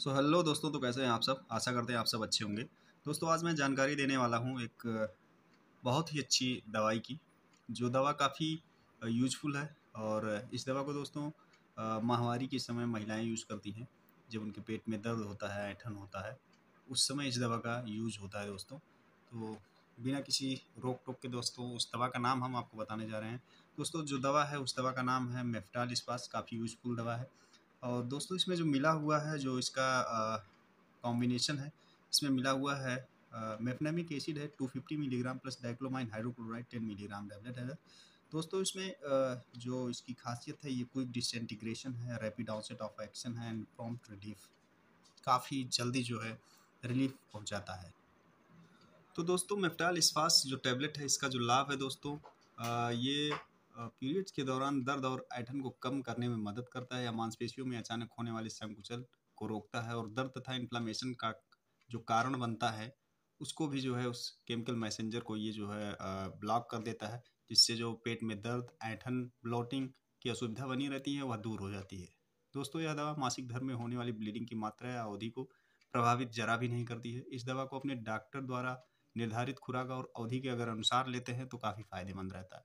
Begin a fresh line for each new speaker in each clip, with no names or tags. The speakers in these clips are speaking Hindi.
सो so, हेलो दोस्तों तो कैसे हैं आप सब आशा करते हैं आप सब अच्छे होंगे दोस्तों आज मैं जानकारी देने वाला हूँ एक बहुत ही अच्छी दवाई की जो दवा काफ़ी यूजफुल है और इस दवा को दोस्तों माहवारी के समय महिलाएं यूज करती हैं जब उनके पेट में दर्द होता है ऐठन होता है उस समय इस दवा का यूज होता है दोस्तों तो बिना किसी रोक टोक के दोस्तों उस दवा का नाम हम आपको बताने जा रहे हैं दोस्तों जो दवा है उस दवा का नाम है मेफ्टाल इस काफ़ी यूजफुल दवा है और दोस्तों इसमें जो मिला हुआ है जो इसका कॉम्बिनेशन है इसमें मिला हुआ है मेफनेमिक एसिड है 250 milligram plus dicyclomine hydrochloride 10 milligram tablet है दोस्तों इसमें आ, जो इसकी खासियत है ये क्विक डिसइंटीग्रेशन है रैपिड ऑनसेट ऑफ एक्शन है एंड प्रॉम्प्ट रिलीफ काफ़ी जल्दी जो है रिलीफ पहुंचाता है तो दोस्तों मेफ्टाल इस्फास जो टैबलेट है इसका जो लाभ है दोस्तों आ, ये पीरियड्स के दौरान दर्द और ऐठन को कम करने में मदद करता है या मांसपेशियों में अचानक होने वाले संकुचल को रोकता है और दर्द तथा इन्फ्लामेशन का जो कारण बनता है उसको भी जो है उस केमिकल मैसेंजर को ये जो है ब्लॉक कर देता है जिससे जो पेट में दर्द ऐठन ब्लॉटिंग की असुविधा बनी रहती है वह दूर हो जाती है दोस्तों यह दवा मासिक धर्म में होने वाली ब्लीडिंग की मात्रा या अवधि को प्रभावित जरा भी नहीं करती है इस दवा को अपने डॉक्टर द्वारा निर्धारित खुराक और अवधि के अगर अनुसार लेते हैं तो काफ़ी फायदेमंद रहता है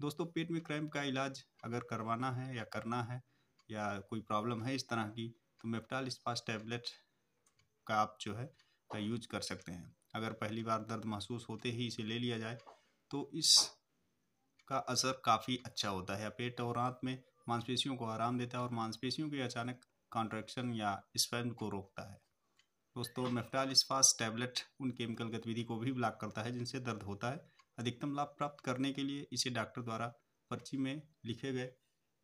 दोस्तों पेट में क्रैम्प का इलाज अगर करवाना है या करना है या कोई प्रॉब्लम है इस तरह की तो मेप्टाल स्पास टैबलेट का आप जो है का यूज कर सकते हैं अगर पहली बार दर्द महसूस होते ही इसे ले लिया जाए तो इस का असर काफ़ी अच्छा होता है पेट और आंत में मांसपेशियों को आराम देता है और मांसपेशियों के अचानक कॉन्ट्रैक्शन या स्पेन को रोकता है दोस्तों मेफ्टाल स्पास टैबलेट उन केमिकल गतिविधि को भी ब्लॉक करता है जिनसे दर्द होता है अधिकतम लाभ प्राप्त करने के लिए इसे डॉक्टर द्वारा पर्ची में लिखे गए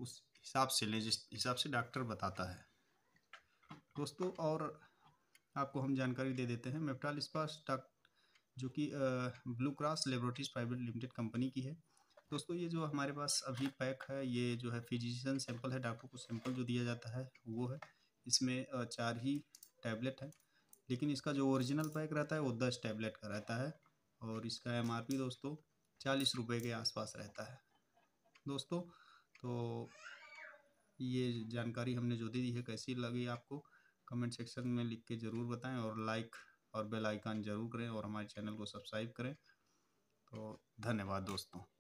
उस हिसाब से ले जिस हिसाब से डॉक्टर बताता है दोस्तों और आपको हम जानकारी दे देते हैं मेप्टाल इस्पास डॉक्टर जो कि Blue Cross Laboratories Private Limited company की है दोस्तों ये जो हमारे पास अभी पैक है ये जो है फिजिशियन सैंपल है डॉक्टर को सैंपल जो दिया जाता है वो है इसमें चार ही टैबलेट है लेकिन इसका जो ओरिजिनल पैक रहता है वो दस टैबलेट का रहता है और इसका एम दोस्तों चालीस रुपये के आसपास रहता है दोस्तों तो ये जानकारी हमने जो दे दी है कैसी लगी आपको कमेंट सेक्शन में लिख के ज़रूर बताएं और लाइक और बेल आइकन ज़रूर करें और हमारे चैनल को सब्सक्राइब करें तो धन्यवाद दोस्तों